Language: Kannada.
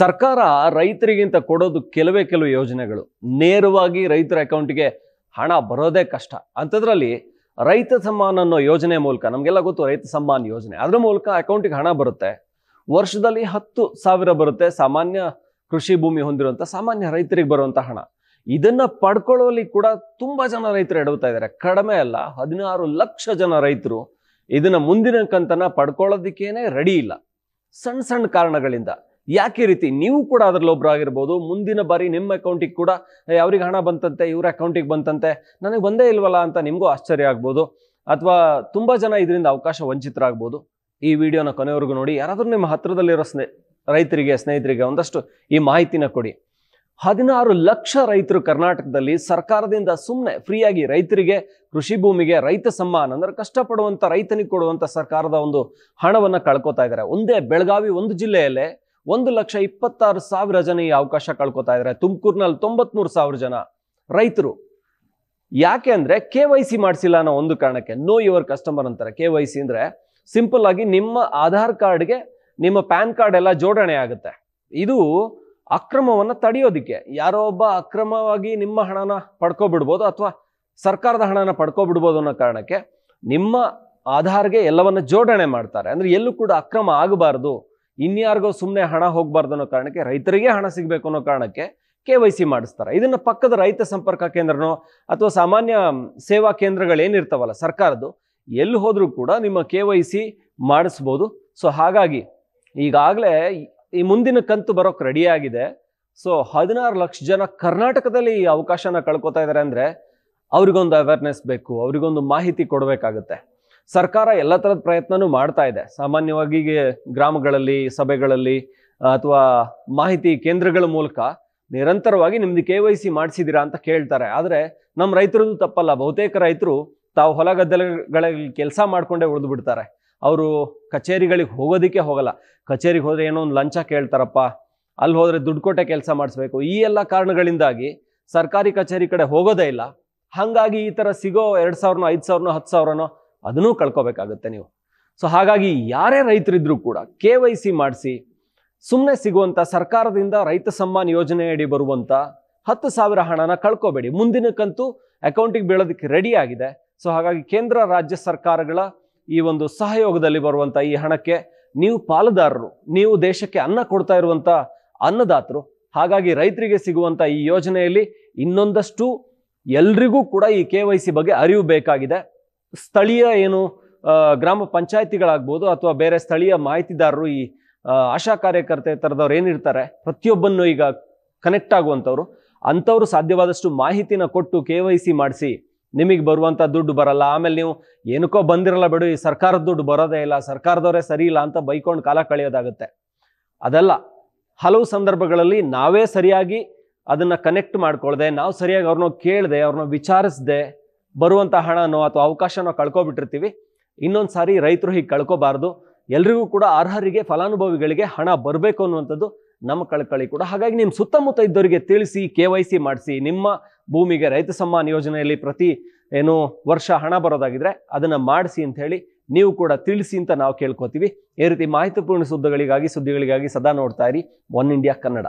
ಸರ್ಕಾರ ರೈತರಿಗಿಂತ ಕೊಡೋದು ಕೆಲವೇ ಕೆಲವು ಯೋಜನೆಗಳು ನೇರವಾಗಿ ರೈತರ ಅಕೌಂಟ್ಗೆ ಹಣ ಬರೋದೇ ಕಷ್ಟ ಅಂಥದ್ರಲ್ಲಿ ರೈತ ಸಮ್ಮಾನ್ ಅನ್ನೋ ಯೋಜನೆ ಮೂಲಕ ನಮಗೆಲ್ಲ ಗೊತ್ತು ರೈತ ಸಮ್ಮಾನ್ ಯೋಜನೆ ಅದರ ಮೂಲಕ ಅಕೌಂಟಿಗೆ ಹಣ ಬರುತ್ತೆ ವರ್ಷದಲ್ಲಿ ಹತ್ತು ಸಾವಿರ ಬರುತ್ತೆ ಸಾಮಾನ್ಯ ಕೃಷಿ ಭೂಮಿ ಹೊಂದಿರುವಂಥ ಸಾಮಾನ್ಯ ರೈತರಿಗೆ ಬರುವಂಥ ಹಣ ಇದನ್ನು ಪಡ್ಕೊಳ್ಳೋಲಿ ಕೂಡ ತುಂಬ ಜನ ರೈತರು ಎಡವ್ತಾ ಇದ್ದಾರೆ ಕಡಿಮೆ ಅಲ್ಲ ಹದಿನಾರು ಲಕ್ಷ ಜನ ರೈತರು ಇದನ್ನು ಮುಂದಿನ ಕಂತನ ಪಡ್ಕೊಳ್ಳೋದಕ್ಕೇನೆ ರೆಡಿ ಇಲ್ಲ ಸಣ್ಣ ಸಣ್ಣ ಕಾರಣಗಳಿಂದ ಯಾಕೆ ರೀತಿ ನೀವು ಕೂಡ ಅದರಲ್ಲಿ ಒಬ್ಬರಾಗಿರ್ಬೋದು ಮುಂದಿನ ಬಾರಿ ನಿಮ್ಮ ಅಕೌಂಟಿಗೆ ಕೂಡ ಅವ್ರಿಗೆ ಹಣ ಬಂತಂತೆ ಇವ್ರ ಅಕೌಂಟಿಗೆ ಬಂತಂತೆ ನನಗೆ ಒಂದೇ ಇಲ್ವಲ್ಲ ಅಂತ ನಿಮಗೂ ಆಶ್ಚರ್ಯ ಆಗ್ಬೋದು ಅಥವಾ ತುಂಬ ಜನ ಇದರಿಂದ ಅವಕಾಶ ವಂಚಿತರಾಗ್ಬೋದು ಈ ವಿಡಿಯೋನ ಕೊನೆವರೆಗೂ ನೋಡಿ ಯಾರಾದರೂ ನಿಮ್ಮ ಹತ್ತಿರದಲ್ಲಿರೋ ಸ್ನೇ ರೈತರಿಗೆ ಸ್ನೇಹಿತರಿಗೆ ಒಂದಷ್ಟು ಈ ಮಾಹಿತಿನ ಕೊಡಿ ಹದಿನಾರು ಲಕ್ಷ ರೈತರು ಕರ್ನಾಟಕದಲ್ಲಿ ಸರ್ಕಾರದಿಂದ ಸುಮ್ಮನೆ ಫ್ರೀಯಾಗಿ ರೈತರಿಗೆ ಕೃಷಿ ಭೂಮಿಗೆ ರೈತ ಸಮ್ಮಾನ ಅಂದರೆ ಕಷ್ಟಪಡುವಂಥ ರೈತನಿಗೆ ಕೊಡುವಂಥ ಸರ್ಕಾರದ ಒಂದು ಹಣವನ್ನು ಕಳ್ಕೊತಾ ಇದ್ದಾರೆ ಒಂದೇ ಬೆಳಗಾವಿ ಒಂದು ಜಿಲ್ಲೆಯಲ್ಲೇ ಒಂದು ಲಕ್ಷ ಇಪ್ಪತ್ತಾರು ಸಾವಿರ ಜನ ಈ ಅವಕಾಶ ಕಳ್ಕೊತಾ ಇದ್ದಾರೆ ತುಮಕೂರಿನಲ್ಲಿ ತೊಂಬತ್ಮೂರು ಸಾವಿರ ಜನ ರೈತರು ಯಾಕೆ ಅಂದರೆ ಕೆ ವೈ ಸಿ ಮಾಡಿಸಿಲ್ಲ ಅನ್ನೋ ಒಂದು ಕಾರಣಕ್ಕೆ ನೋ ಯುವರ್ ಕಸ್ಟಮರ್ ಅಂತಾರೆ ಕೆ ವೈ ಸಿ ಅಂದರೆ ಸಿಂಪಲ್ ಆಗಿ ನಿಮ್ಮ ಆಧಾರ್ ಕಾರ್ಡ್ಗೆ ನಿಮ್ಮ ಪ್ಯಾನ್ ಕಾರ್ಡ್ ಎಲ್ಲ ಜೋಡಣೆ ಆಗುತ್ತೆ ಇದು ಅಕ್ರಮವನ್ನು ತಡೆಯೋದಕ್ಕೆ ಯಾರೋ ಒಬ್ಬ ಅಕ್ರಮವಾಗಿ ನಿಮ್ಮ ಹಣನ ಪಡ್ಕೊಬಿಡ್ಬೋದು ಅಥವಾ ಸರ್ಕಾರದ ಹಣನ ಪಡ್ಕೊಬಿಡ್ಬೋದು ಅನ್ನೋ ಕಾರಣಕ್ಕೆ ನಿಮ್ಮ ಆಧಾರ್ಗೆ ಎಲ್ಲವನ್ನು ಜೋಡಣೆ ಮಾಡ್ತಾರೆ ಅಂದರೆ ಎಲ್ಲೂ ಕೂಡ ಅಕ್ರಮ ಆಗಬಾರ್ದು ಇನ್ಯಾರಿಗೋ ಸುಮ್ಮನೆ ಹಣ ಹೋಗಬಾರ್ದು ಅನ್ನೋ ಕಾರಣಕ್ಕೆ ರೈತರಿಗೆ ಹಣ ಸಿಗಬೇಕು ಅನ್ನೋ ಕಾರಣಕ್ಕೆ ಕೆ ವೈ ಸಿ ಮಾಡಿಸ್ತಾರೆ ಇದನ್ನು ಪಕ್ಕದ ರೈತ ಸಂಪರ್ಕ ಕೇಂದ್ರನೋ ಅಥವಾ ಸಾಮಾನ್ಯ ಸೇವಾ ಕೇಂದ್ರಗಳೇನಿರ್ತಾವಲ್ಲ ಸರ್ಕಾರದ್ದು ಎಲ್ಲಿ ಹೋದರೂ ಕೂಡ ನಿಮ್ಮ ಕೆ ವೈ ಸಿ ಮಾಡಿಸ್ಬೋದು ಸೊ ಹಾಗಾಗಿ ಈಗಾಗಲೇ ಈ ಮುಂದಿನ ಕಂತು ಬರೋಕ್ಕೆ ರೆಡಿಯಾಗಿದೆ ಸೊ ಹದಿನಾರು ಲಕ್ಷ ಜನ ಕರ್ನಾಟಕದಲ್ಲಿ ಈ ಅವಕಾಶನ ಕಳ್ಕೊತಾ ಇದ್ದಾರೆ ಅಂದರೆ ಅವ್ರಿಗೊಂದು ಅವೇರ್ನೆಸ್ ಬೇಕು ಅವರಿಗೊಂದು ಮಾಹಿತಿ ಕೊಡಬೇಕಾಗುತ್ತೆ ಸರ್ಕಾರ ಎಲ್ಲ ಥರದ ಪ್ರಯತ್ನನೂ ಮಾಡ್ತಾ ಇದೆ ಸಾಮಾನ್ಯವಾಗಿ ಗ್ರಾಮಗಳಲ್ಲಿ ಸಭೆಗಳಲ್ಲಿ ಅಥವಾ ಮಾಹಿತಿ ಕೇಂದ್ರಗಳ ಮೂಲಕ ನಿರಂತರವಾಗಿ ನಿಮ್ದು ಕೆ ವೈ ಸಿ ಮಾಡಿಸಿದ್ದೀರಾ ಅಂತ ಕೇಳ್ತಾರೆ ಆದರೆ ನಮ್ಮ ರೈತರದ್ದು ತಪ್ಪಲ್ಲ ಬಹುತೇಕ ರೈತರು ತಾವು ಹೊಲ ಗದ್ದೆಗಳಲ್ಲಿ ಕೆಲಸ ಮಾಡಿಕೊಂಡೇ ಉಳಿದು ಬಿಡ್ತಾರೆ ಅವರು ಕಚೇರಿಗಳಿಗೆ ಹೋಗೋದಕ್ಕೆ ಹೋಗಲ್ಲ ಕಚೇರಿಗೆ ಹೋದರೆ ಏನೋ ಒಂದು ಲಂಚ ಕೇಳ್ತಾರಪ್ಪ ಅಲ್ಲಿ ಹೋದರೆ ದುಡ್ಡು ಕೊಟ್ಟೆ ಕೆಲಸ ಮಾಡಿಸ್ಬೇಕು ಈ ಎಲ್ಲ ಕಾರಣಗಳಿಂದಾಗಿ ಸರ್ಕಾರಿ ಕಚೇರಿ ಕಡೆ ಹೋಗೋದೇ ಇಲ್ಲ ಹಾಗಾಗಿ ಈ ಥರ ಸಿಗೋ ಎರಡು ಸಾವಿರನೋ ಐದು ಸಾವಿರನೋ ಹತ್ತು ಸಾವಿರನೋ ಅದನ್ನೂ ಕಳ್ಕೊಬೇಕಾಗುತ್ತೆ ನೀವು ಸೊ ಹಾಗಾಗಿ ಯಾರೇ ರೈತರಿದ್ದರೂ ಕೂಡ ಕೆ ವೈ ಸಿ ಮಾಡಿಸಿ ಸುಮ್ಮನೆ ಸಿಗುವಂಥ ಸರ್ಕಾರದಿಂದ ರೈತ ಸಮ್ಮಾನ್ ಯೋಜನೆಯಡಿ ಬರುವಂಥ ಹತ್ತು ಸಾವಿರ ಹಣನ ಕಳ್ಕೋಬೇಡಿ ಮುಂದಿನಕ್ಕಂತೂ ಅಕೌಂಟಿಗೆ ಬೀಳೋದಕ್ಕೆ ರೆಡಿ ಆಗಿದೆ ಸೊ ಹಾಗಾಗಿ ಕೇಂದ್ರ ರಾಜ್ಯ ಸರ್ಕಾರಗಳ ಈ ಒಂದು ಸಹಯೋಗದಲ್ಲಿ ಬರುವಂಥ ಈ ಹಣಕ್ಕೆ ನೀವು ಪಾಲುದಾರರು ನೀವು ದೇಶಕ್ಕೆ ಅನ್ನ ಕೊಡ್ತಾ ಇರುವಂಥ ಅನ್ನದಾತರು ಹಾಗಾಗಿ ರೈತರಿಗೆ ಸಿಗುವಂಥ ಈ ಯೋಜನೆಯಲ್ಲಿ ಇನ್ನೊಂದಷ್ಟು ಎಲ್ರಿಗೂ ಕೂಡ ಈ ಕೆ ವೈ ಸಿ ಬಗ್ಗೆ ಅರಿವು ಬೇಕಾಗಿದೆ ಸ್ಥಳೀಯ ಏನು ಗ್ರಾಮ ಪಂಚಾಯಿತಿಗಳಾಗ್ಬೋದು ಅಥವಾ ಬೇರೆ ಸ್ಥಳೀಯ ಮಾಹಿತಿದಾರರು ಈ ಆಶಾ ಕಾರ್ಯಕರ್ತೆ ಥರದವ್ರು ಏನಿರ್ತಾರೆ ಪ್ರತಿಯೊಬ್ಬನ್ನು ಈಗ ಕನೆಕ್ಟ್ ಆಗುವಂಥವ್ರು ಅಂಥವ್ರು ಸಾಧ್ಯವಾದಷ್ಟು ಮಾಹಿತಿನ ಕೊಟ್ಟು ಕೆ ಮಾಡಿಸಿ ನಿಮಗೆ ಬರುವಂಥ ದುಡ್ಡು ಬರಲ್ಲ ಆಮೇಲೆ ನೀವು ಏನಕ್ಕೋ ಬಂದಿರಲ್ಲ ಬಿಡು ಈ ಸರ್ಕಾರದ ದುಡ್ಡು ಬರೋದೇ ಇಲ್ಲ ಸರ್ಕಾರದವರೇ ಸರಿ ಇಲ್ಲ ಅಂತ ಬೈಕೊಂಡು ಕಾಲ ಕಳೆಯೋದಾಗುತ್ತೆ ಅದಲ್ಲ ಹಲವು ಸಂದರ್ಭಗಳಲ್ಲಿ ನಾವೇ ಸರಿಯಾಗಿ ಅದನ್ನು ಕನೆಕ್ಟ್ ಮಾಡ್ಕೊಳ್ದೆ ನಾವು ಸರಿಯಾಗಿ ಅವ್ರನ್ನ ಕೇಳಿದೆ ಅವ್ರನ್ನ ವಿಚಾರಿಸ್ದೆ ಬರುವಂಥ ಹಣನೋ ಅಥವಾ ಅವಕಾಶನೋ ಕಳ್ಕೊಬಿಟ್ಟಿರ್ತೀವಿ ಇನ್ನೊಂದು ಸಾರಿ ರೈತರು ಹೀಗೆ ಕಳ್ಕೊಬಾರ್ದು ಎಲ್ರಿಗೂ ಕೂಡ ಅರ್ಹರಿಗೆ ಫಲಾನುಭವಿಗಳಿಗೆ ಹಣ ಬರಬೇಕು ಅನ್ನುವಂಥದ್ದು ನಮ್ಮ ಕಳ್ಕಳಿ ಕೂಡ ಹಾಗಾಗಿ ನಿಮ್ಮ ಸುತ್ತಮುತ್ತ ಇದ್ದವರಿಗೆ ತಿಳಿಸಿ ಕೆ ವೈ ಸಿ ಮಾಡಿಸಿ ನಿಮ್ಮ ಭೂಮಿಗೆ ರೈತ ಸಮ್ಮಾನ್ ಯೋಜನೆಯಲ್ಲಿ ಪ್ರತಿ ಏನು ವರ್ಷ ಹಣ ಬರೋದಾಗಿದ್ರೆ ಅದನ್ನು ಮಾಡಿಸಿ ಅಂತ ಹೇಳಿ ನೀವು ಕೂಡ ತಿಳಿಸಿ ಅಂತ ನಾವು ಕೇಳ್ಕೊತೀವಿ ಈ ರೀತಿ ಮಾಹಿತಿಪೂರ್ಣ ಸುದ್ದಿಗಳಿಗಾಗಿ ಸುದ್ದಿಗಳಿಗಾಗಿ ಸದಾ ನೋಡ್ತಾ ಇರಿ ಒನ್ ಇಂಡಿಯಾ ಕನ್ನಡ